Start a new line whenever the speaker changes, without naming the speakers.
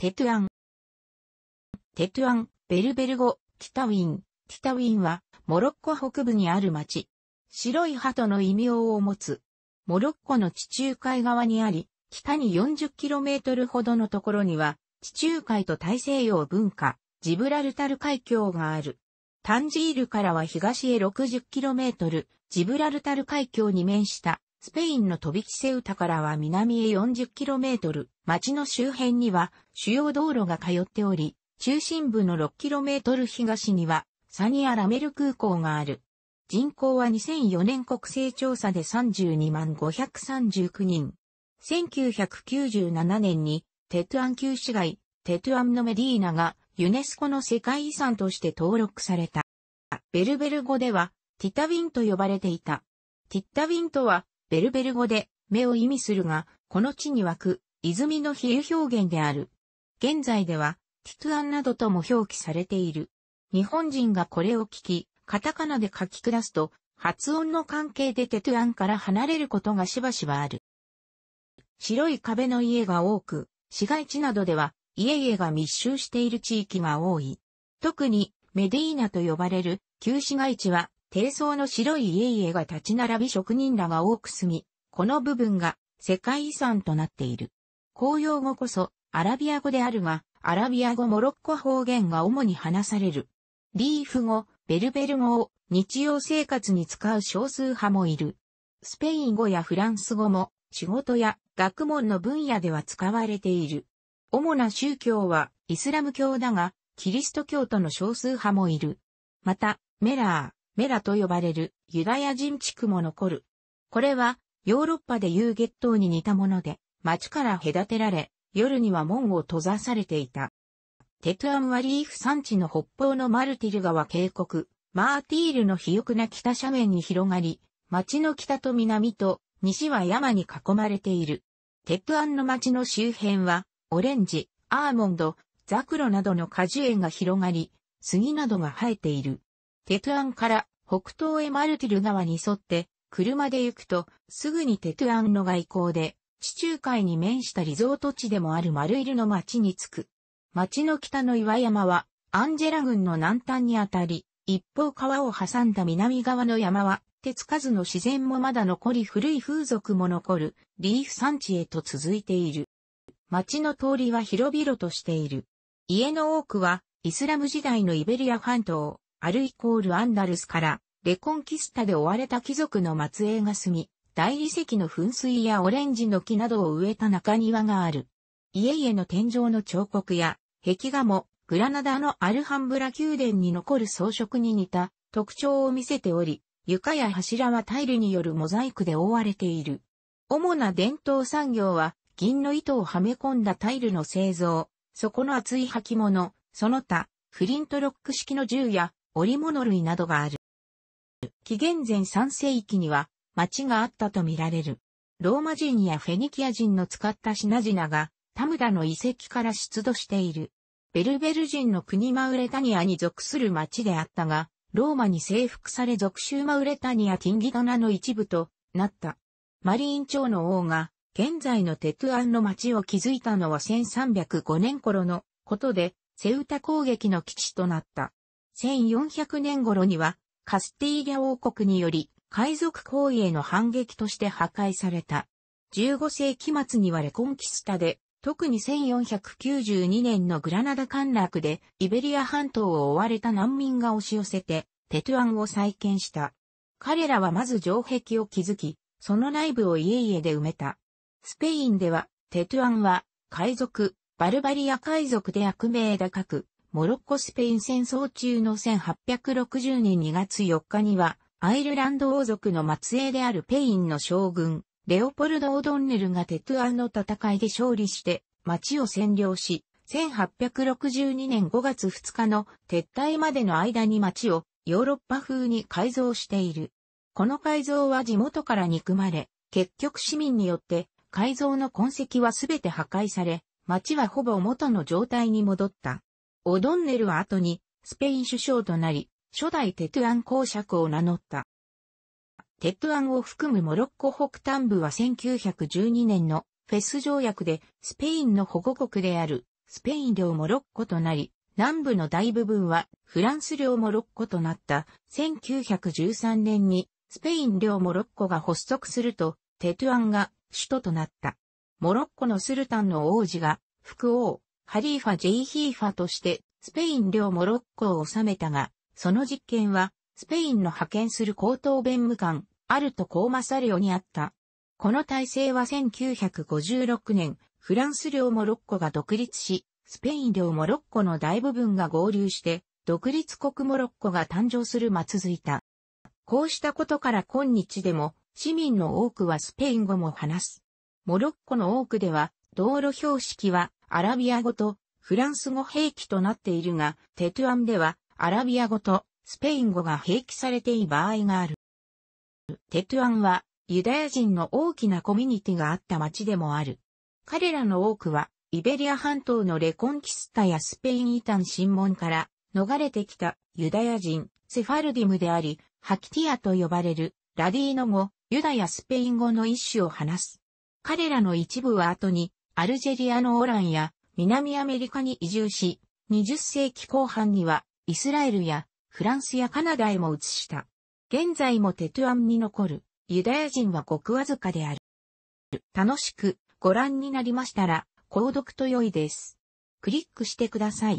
テトゥアン。テトゥアン、ベルベル語、ティタウィン。ティタウィンは、モロッコ北部にある町。白い鳩の異名を持つ。モロッコの地中海側にあり、北に 40km ほどのところには、地中海と大西洋文化、ジブラルタル海峡がある。タンジールからは東へ 60km、ジブラルタル海峡に面したスペインの飛び木セウタからは南へ 40km、町の周辺には主要道路が通っており、中心部の 6km 東にはサニアラメル空港がある。人口は2004年国勢調査で32万539人。1997年にテトゥアン旧市街、テトゥアンのメディーナがユネスコの世界遺産として登録された。ベルベル語ではティタウィンと呼ばれていた。ティッタウィンとはベルベル語で目を意味するが、この地に湧く泉の比喩表現である。現在ではティトゥアンなどとも表記されている。日本人がこれを聞き、カタカナで書き下すと、発音の関係でテトゥアンから離れることがしばしばある。白い壁の家が多く、市街地などでは家々が密集している地域が多い。特にメディーナと呼ばれる旧市街地は低層の白い家々が立ち並び職人らが多く住み、この部分が世界遺産となっている。公用語こそアラビア語であるが、アラビア語モロッコ方言が主に話される。リーフ語、ベルベル語を日常生活に使う少数派もいる。スペイン語やフランス語も仕事や学問の分野では使われている。主な宗教はイスラム教だが、キリスト教徒の少数派もいる。また、メラー、メラと呼ばれるユダヤ人地区も残る。これはヨーロッパでいう月頭に似たもので、町から隔てられ、夜には門を閉ざされていた。テトアンワリーフ山地の北方のマルティル川渓谷、マーティールの肥沃な北斜面に広がり、町の北と南と西は山に囲まれている。テトアンの町の周辺は、オレンジ、アーモンド、ザクロなどの果樹園が広がり、杉などが生えている。テトゥアンから北東へマルティル川に沿って車で行くとすぐにテトゥアンの外交で地中海に面したリゾート地でもあるマルイルの町に着く。町の北の岩山はアンジェラ郡の南端にあたり、一方川を挟んだ南側の山は手つかずの自然もまだ残り古い風俗も残るリーフ山地へと続いている。町の通りは広々としている。家の多くはイスラム時代のイベリア半島、アルイコールアンダルスから、レコンキスタで追われた貴族の末裔が住み、大理石の噴水やオレンジの木などを植えた中庭がある。家々の天井の彫刻や、壁画も、グラナダのアルハンブラ宮殿に残る装飾に似た特徴を見せており、床や柱はタイルによるモザイクで覆われている。主な伝統産業は、銀の糸をはめ込んだタイルの製造、底の厚い履物、その他、フリントロック式の銃や織物類などがある。紀元前3世紀には町があったとみられる。ローマ人やフェニキア人の使った品々がタムダの遺跡から出土している。ベルベル人の国マウレタニアに属する町であったが、ローマに征服され属州マウレタニアティンギドナの一部となった。マリーン朝の王が現在のテトゥアンの町を築いたのは1305年頃のことで、セウタ攻撃の基地となった。1400年頃にはカスティーリャ王国により海賊行為への反撃として破壊された。15世紀末にはレコンキスタで、特に1492年のグラナダ陥落でイベリア半島を追われた難民が押し寄せてテトゥアンを再建した。彼らはまず城壁を築き、その内部を家々で埋めた。スペインでは、テトゥアンは、海賊、バルバリア海賊で悪名高く、モロッコスペイン戦争中の1860年2月4日には、アイルランド王族の末裔であるペインの将軍、レオポルド・オドンネルがテトゥアンの戦いで勝利して、町を占領し、1862年5月2日の撤退までの間に町をヨーロッパ風に改造している。この改造は地元から憎まれ、結局市民によって改造の痕跡はすべて破壊され、町はほぼ元の状態に戻った。オドンネルは後に、スペイン首相となり、初代テトゥアン公爵を名乗った。テトゥアンを含むモロッコ北端部は1912年のフェス条約でスペインの保護国であるスペイン領モロッコとなり、南部の大部分はフランス領モロッコとなった1913年にスペイン領モロッコが発足するとテトゥアンが首都となった。モロッコのスルタンの王子が副王ハリーファ・ジェイヒーファとして、スペイン領モロッコを治めたが、その実権は、スペインの派遣する高等弁務官、アルト・コーマサリオにあった。この体制は1956年、フランス領モロッコが独立し、スペイン領モロッコの大部分が合流して、独立国モロッコが誕生するま続いた。こうしたことから今日でも、市民の多くはスペイン語も話す。モロッコの多くでは、道路標識はアラビア語とフランス語併記となっているが、テトゥアンではアラビア語とスペイン語が併記されている場合がある。テトゥアンはユダヤ人の大きなコミュニティがあった町でもある。彼らの多くはイベリア半島のレコンキスタやスペインイタン新門から逃れてきたユダヤ人セファルディムであり、ハキティアと呼ばれるラディーノ語、ユダヤスペイン語の一種を話す。彼らの一部は後にアルジェリアのオランや南アメリカに移住し、20世紀後半にはイスラエルやフランスやカナダへも移した。現在もテトゥアンに残るユダヤ人はごくわずかである。楽しくご覧になりましたら、購読と良いです。クリックしてください。